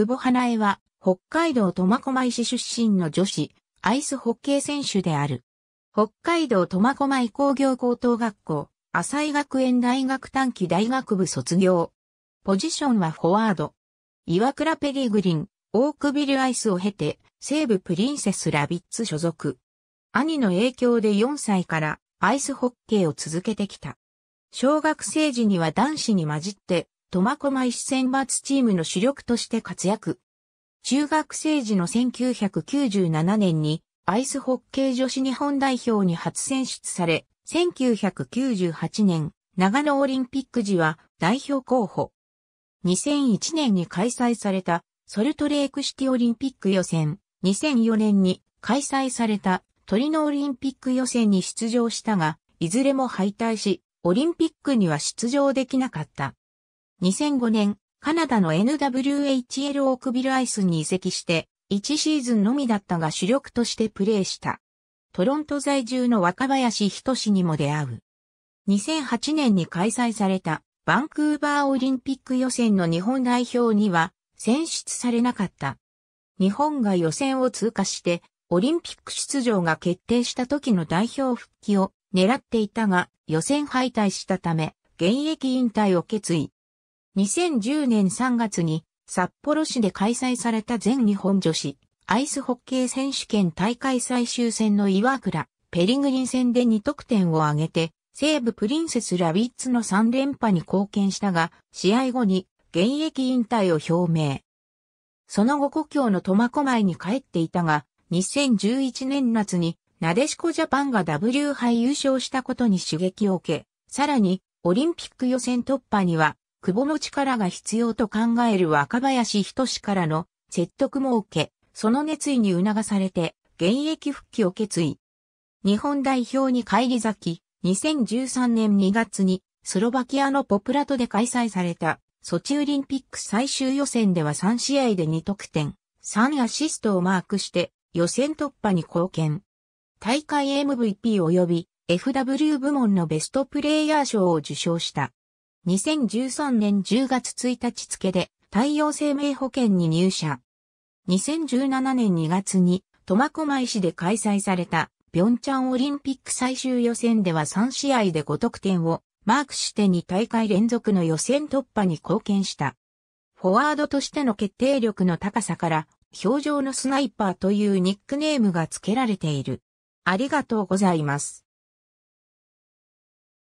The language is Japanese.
久保花江は、北海道苫小牧市出身の女子、アイスホッケー選手である。北海道苫小牧工業高等学校、浅井学園大学短期大学部卒業。ポジションはフォワード。岩倉ペリグリン、オークビルアイスを経て、西部プリンセスラビッツ所属。兄の影響で4歳からアイスホッケーを続けてきた。小学生時には男子に混じって苫小牧市選抜チームの主力として活躍。中学生時の1997年にアイスホッケー女子日本代表に初選出され、1998年長野オリンピック時は代表候補。2001年に開催されたソルトレークシティオリンピック予選、2004年に開催されたトリノオリンピック予選に出場したが、いずれも敗退し、オリンピックには出場できなかった。2005年、カナダの NWHL オークビルアイスに移籍して、1シーズンのみだったが主力としてプレーした。トロント在住の若林仁にも出会う。2008年に開催されたバンクーバーオリンピック予選の日本代表には選出されなかった。日本が予選を通過してオリンピック出場が決定した時の代表復帰を狙っていたが予選敗退したため現役引退を決意。2010年3月に札幌市で開催された全日本女子アイスホッケー選手権大会最終戦の岩倉ペリグリン戦で2得点を挙げて西武プリンセスラビッツの3連覇に貢献したが試合後に現役引退を表明。その後故郷の苫小牧に帰っていたが2011年夏になでしこジャパンが W 杯優勝したことに刺激を受け、さらにオリンピック予選突破には久保の力が必要と考える若林仁からの説得も受け、その熱意に促されて、現役復帰を決意。日本代表に返り咲き、2013年2月にスロバキアのポプラトで開催されたソチオリンピック最終予選では3試合で2得点、3アシストをマークして予選突破に貢献。大会 MVP 及び FW 部門のベストプレイヤー賞を受賞した。2013年10月1日付で太陽生命保険に入社。2017年2月に苫小牧市で開催された平昌オリンピック最終予選では3試合で5得点をマークして2大会連続の予選突破に貢献した。フォワードとしての決定力の高さから、表情のスナイパーというニックネームが付けられている。ありがとうございます。